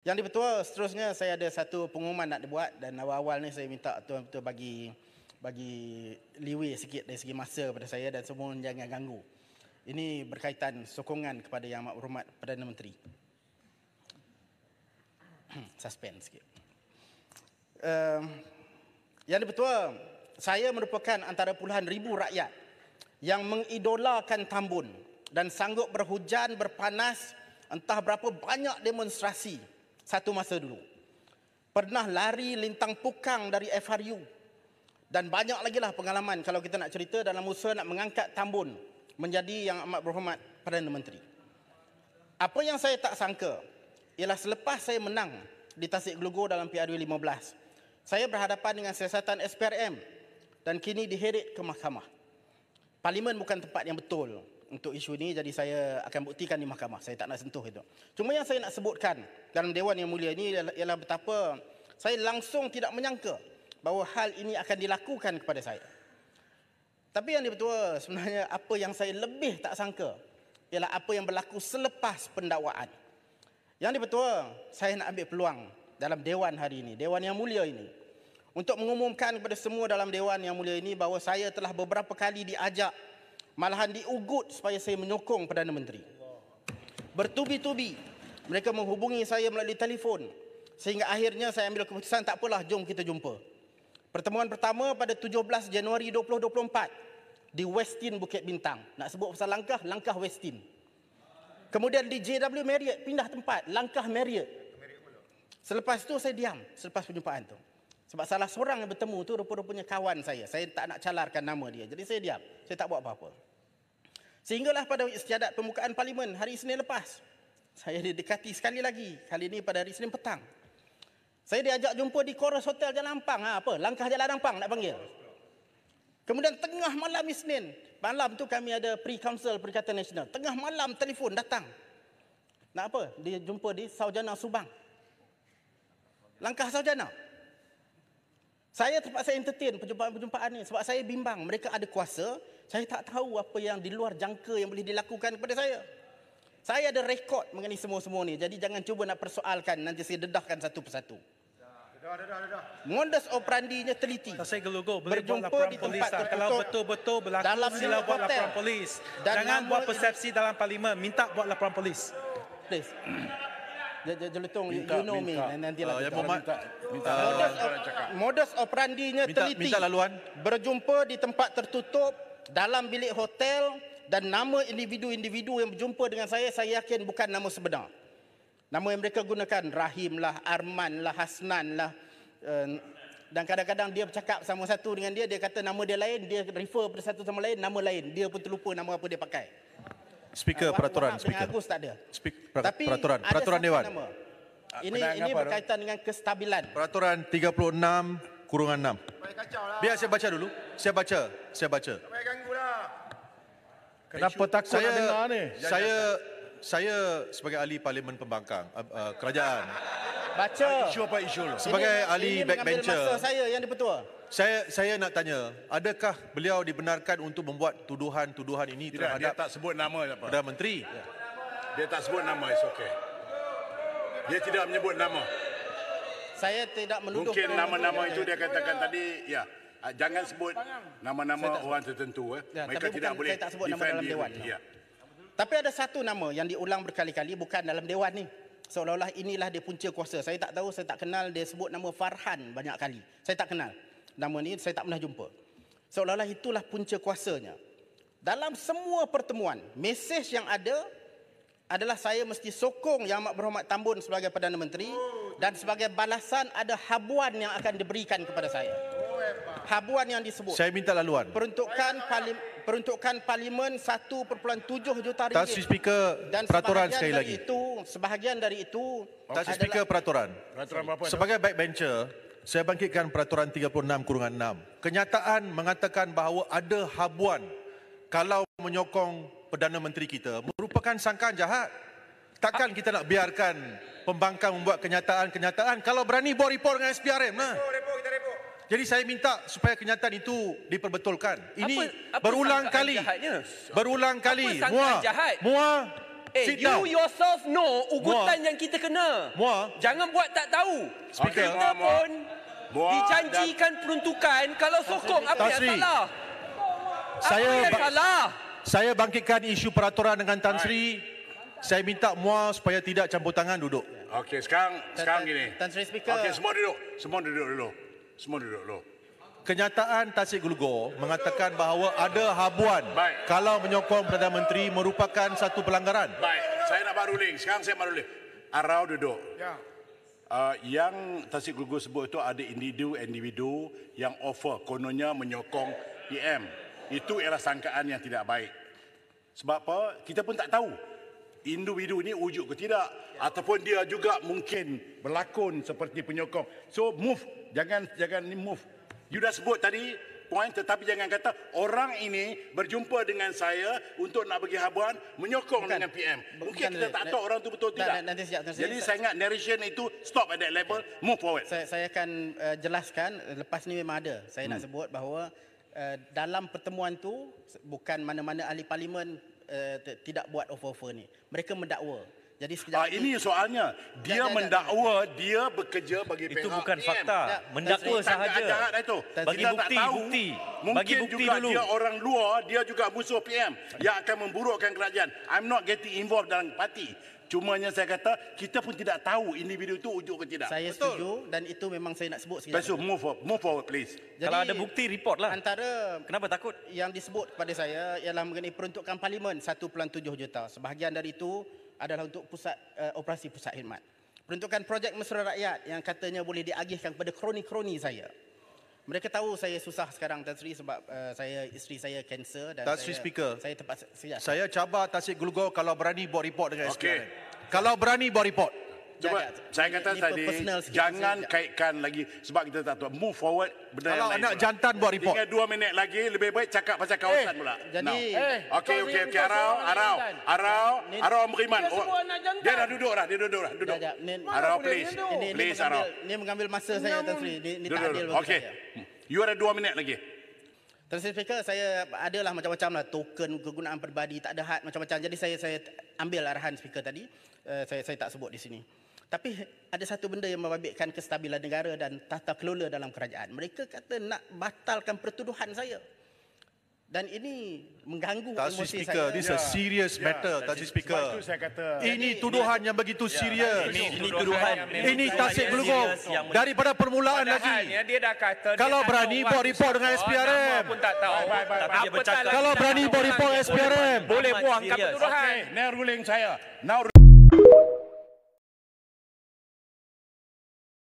Yang di-Petua, seterusnya saya ada satu pengumuman nak dibuat dan awal-awal ni saya minta Tuan tuan bagi bagi liwi sikit dari segi masa kepada saya dan semua jangan ganggu. Ini berkaitan sokongan kepada Yang Amat Berhormat Perdana Menteri. Suspense sikit. Um, yang di-Petua, saya merupakan antara puluhan ribu rakyat yang mengidolakan Tambun dan sanggup berhujan, berpanas, entah berapa banyak demonstrasi satu masa dulu. Pernah lari lintang pukang dari FRU. Dan banyak lagi lah pengalaman kalau kita nak cerita dalam usaha nak mengangkat tambun menjadi yang amat berhormat Perdana Menteri. Apa yang saya tak sangka ialah selepas saya menang di Tasik Gelugur dalam PRU 15, saya berhadapan dengan siasatan SPRM dan kini diheret ke mahkamah. Parlimen bukan tempat yang betul untuk isu ini jadi saya akan buktikan di mahkamah. Saya tak nak sentuh itu. Cuma yang saya nak sebutkan dalam Dewan Yang Mulia ini ialah betapa saya langsung tidak menyangka bahawa hal ini akan dilakukan kepada saya. Tapi yang betul sebenarnya apa yang saya lebih tak sangka ialah apa yang berlaku selepas pendakwaan. Yang betul saya nak ambil peluang dalam Dewan hari ini, Dewan Yang Mulia ini untuk mengumumkan kepada semua dalam Dewan Yang Mulia ini bahawa saya telah beberapa kali diajak malahan diugut supaya saya menyokong Perdana Menteri. Bertubi-tubi mereka menghubungi saya melalui telefon sehingga akhirnya saya ambil keputusan tak apalah jom kita jumpa. Pertemuan pertama pada 17 Januari 2024 di Westin Bukit Bintang. Nak sebut pasal langkah, langkah Westin. Kemudian di JW Marriott pindah tempat, langkah Marriott. Selepas itu saya diam selepas perjumpaan tu. Sebab salah seorang yang bertemu tu rupa-rupanya kawan saya. Saya tak nak calarkan nama dia. Jadi saya diam. Saya tak buat apa-apa. Sehinggalah pada istiadat pembukaan parlimen hari Isnin lepas, saya didekati sekali lagi, kali ini pada hari Isnin petang. Saya diajak jumpa di Koros Hotel Jalan Ampang, ha, apa? Langkah Jalan Ampang nak panggil. Kemudian tengah malam Isnin, malam tu kami ada pre-council Perikatan Nasional. Tengah malam telefon datang. Nak apa? Dia jumpa di Saujana Subang. Langkah Saujana. Saya terpaksa entertain perjumpaan-perjumpaan ini sebab saya bimbang. Mereka ada kuasa, saya tak tahu apa yang di luar jangka yang boleh dilakukan kepada saya. Saya ada rekod mengenai semua-semua ini. Jadi jangan cuba nak persoalkan nanti saya dedahkan satu persatu. Dah, operandinya teliti. saya gelugur. Boleh Berjumpa buat laporan polis lah. Kalau betul-betul berlaku, sila lah buat hotel. laporan polis. Dan jangan buat persepsi dalam parlimen. Minta buat laporan polis. Please. Jeletong, you know minta. me. Nanti lah uh, kita minta. minta. minta. Uh, modus, modus operandinya minta, teliti. Minta laluan. Berjumpa di tempat tertutup, dalam bilik hotel dan nama individu-individu yang berjumpa dengan saya, saya yakin bukan nama sebenar. Nama yang mereka gunakan, Rahim lah, Arman lah, Hasnan lah. Eh, dan kadang-kadang dia bercakap sama satu dengan dia, dia kata nama dia lain, dia refer pada satu sama lain, nama lain. Dia pun terlupa nama apa dia pakai speaker uh, peraturan speaker Agus tak ada Speak, pra, tapi peraturan ada peraturan dewan nama. Ah, ini Penang ini berkaitan itu? dengan kestabilan peraturan 36 kurungan 6 lah. biar saya baca dulu saya baca saya baca lah. kenapa tak saya dengar ni saya saya sebagai ahli parlimen pembangkang uh, uh, kerajaan baca isu apa isu sebagai ini, ahli ini backbencher saya yang dipertua saya saya nak tanya, adakah beliau dibenarkan untuk membuat tuduhan-tuduhan ini Tidak, terhadap Tidak, dia tak sebut nama apa. Perdana Menteri. Ya. Dia tak sebut nama, it's okay. Dia tidak menyebut nama. Saya tidak menuduh. Mungkin nama-nama itu dia katakan tadi, ya. Ah, jangan sebut nama-nama orang tertentu. Eh. Ya, Mereka tapi tidak boleh saya tak sebut nama dalam Dewan. Ya. Tapi ada satu nama yang diulang berkali-kali bukan dalam Dewan ni. Seolah-olah inilah dia punca kuasa. Saya tak tahu, saya tak kenal dia sebut nama Farhan banyak kali. Saya tak kenal nama ni saya tak pernah jumpa. Seolah-olah itulah punca kuasanya. Dalam semua pertemuan, mesej yang ada adalah saya mesti sokong Yang Amat Berhormat Tambun sebagai Perdana Menteri dan sebagai balasan ada habuan yang akan diberikan kepada saya. Habuan yang disebut. Saya minta laluan. Peruntukan parlim peruntukan parlimen 1.7 juta ringgit. Tak speaker dan peraturan sekali lagi. Itu sebahagian dari itu. Tak speaker peraturan. Peraturan berapa? Sebagai backbencher, saya bangkitkan peraturan 36 kurungan 6. Kenyataan mengatakan bahawa ada habuan kalau menyokong Perdana Menteri kita merupakan sangkaan jahat. Takkan kita nak biarkan pembangkang membuat kenyataan-kenyataan. Kalau berani buat report dengan SPRM. Lah. Ha? Jadi saya minta supaya kenyataan itu diperbetulkan. Ini apa, apa berulang kali. Jahatnya? Berulang kali. Apa sangkaan Mua. jahat? Mua. Eh, Sit you down. yourself know ugutan Mua. yang kita kena. Mua. Jangan buat tak tahu. Speaker. Kita pun Mua. dijanjikan Mua. peruntukan kalau sokong Tasri. apa yang Tasri. salah. Saya apa yang salah? Saya bangkitkan isu peraturan dengan Tan Sri. Saya minta Mua supaya tidak campur tangan duduk. Okey, sekarang sekarang gini. Tan Sri Speaker. Okey, semua duduk. Semua duduk dulu. Semua duduk dulu kenyataan Tasik Gulgo mengatakan bahawa ada habuan Baik. kalau menyokong Perdana Menteri merupakan satu pelanggaran. Baik, saya nak baruling. Sekarang saya baruling. Arau duduk. Ya. Uh, yang Tasik Gulgo sebut itu ada individu-individu yang offer kononnya menyokong PM. E itu ialah sangkaan yang tidak baik. Sebab apa? Kita pun tak tahu individu ini wujud ke tidak. Ataupun dia juga mungkin berlakon seperti penyokong. So move. Jangan jangan ini move. You dah sebut tadi point, tetapi jangan kata orang ini berjumpa dengan saya untuk nak bagi habuan menyokong bukan, dengan PM. Mungkin bukan, kita tak tahu orang tu betul tidak. Nanti, nanti, sekejap, Jadi saya, saya ingat narration itu stop at that level, okay. move forward. Saya saya akan uh, jelaskan lepas ni memang ada. Saya hmm. nak sebut bahawa uh, dalam pertemuan tu bukan mana-mana ahli parlimen uh, tidak buat offer-offer ni. Mereka mendakwa jadi sekejap. Ah ini soalnya dia jangan, mendakwa jangan, dia bekerja bagi itu pihak Itu bukan PM. fakta. Mendakwa Tentu. sahaja. Tak ada itu. Bagi kita bukti, tahu. bukti. Mungkin bagi bukti juga dulu. dia orang luar, dia juga musuh PM yang akan memburukkan kerajaan. I'm not getting involved dalam parti. Cuma yang saya kata kita pun tidak tahu individu itu ujuk ke tidak. Saya Betul. setuju dan itu memang saya nak sebut sekejap. Besok move forward, move forward please. Jadi, Kalau ada bukti reportlah. Antara kenapa takut? Yang disebut kepada saya ialah mengenai peruntukan parlimen 1.7 juta. Sebahagian dari itu adalah untuk pusat uh, operasi pusat khidmat. Peruntukan projek mesra rakyat yang katanya boleh diagihkan kepada kroni-kroni saya. Mereka tahu saya susah sekarang Tan Sri sebab uh, saya isteri saya kanser dan Tan Sri Speaker. Saya tempat saya. cabar Tasik Gulgo kalau berani buat report dengan SPR. Okay. Kalau berani buat report cuba jangan, saya kata ini, tadi jangan sekejap. kaitkan lagi sebab kita tak tahu move forward benda kalau anak jantan buat report tinggal dua minit lagi lebih baik cakap pasal eh, kawasan hey, pula jadi no. Eh, okay ok ok ok Arau Arau kan? Arau Arau Meriman dia, oh, dia dah duduk dah dia duduk dah duduk Arau please ini, please Arau ini mengambil masa saya Tan Sri ini tak adil saya. Hmm. you ada dua minit lagi Tuan Sri Speaker, saya adalah macam-macam lah token kegunaan perbadi tak ada hat macam-macam. Jadi saya saya ambil arahan Speaker tadi, uh, saya saya tak sebut di sini. Tapi ada satu benda yang membabitkan kestabilan negara dan tata kelola dalam kerajaan. Mereka kata nak batalkan pertuduhan saya. Dan ini mengganggu Tansi emosi speaker. saya. This is a ya. serious ya, matter, yeah. Tansi Speaker. kata, ini tuduhan yang begitu yeah. serius. Ini, ini tuduhan. Ini tasik belukong. Daripada permulaan lagi. kalau berani, buat report dengan SPRM. kalau berani, buat report SPRM. Boleh buang kapal tuduhan. Okay, now ruling saya. Now ruling.